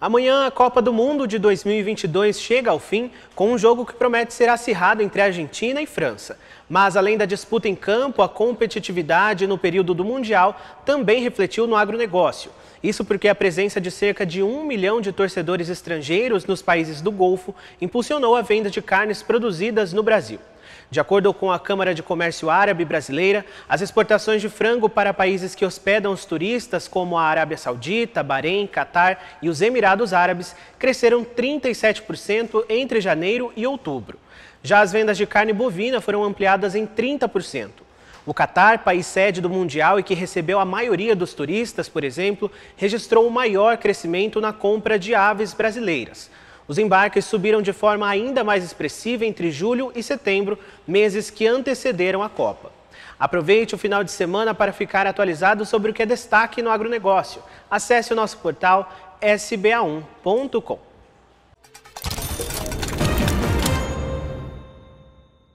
Amanhã, a Copa do Mundo de 2022 chega ao fim com um jogo que promete ser acirrado entre Argentina e França. Mas, além da disputa em campo, a competitividade no período do Mundial também refletiu no agronegócio. Isso porque a presença de cerca de um milhão de torcedores estrangeiros nos países do Golfo impulsionou a venda de carnes produzidas no Brasil. De acordo com a Câmara de Comércio Árabe Brasileira, as exportações de frango para países que hospedam os turistas, como a Arábia Saudita, Bahrein, Catar e os Emirados Árabes, cresceram 37% entre janeiro e outubro. Já as vendas de carne bovina foram ampliadas em 30%. O Catar, país sede do Mundial e que recebeu a maioria dos turistas, por exemplo, registrou o maior crescimento na compra de aves brasileiras. Os embarques subiram de forma ainda mais expressiva entre julho e setembro, meses que antecederam a Copa. Aproveite o final de semana para ficar atualizado sobre o que é destaque no agronegócio. Acesse o nosso portal sba1.com.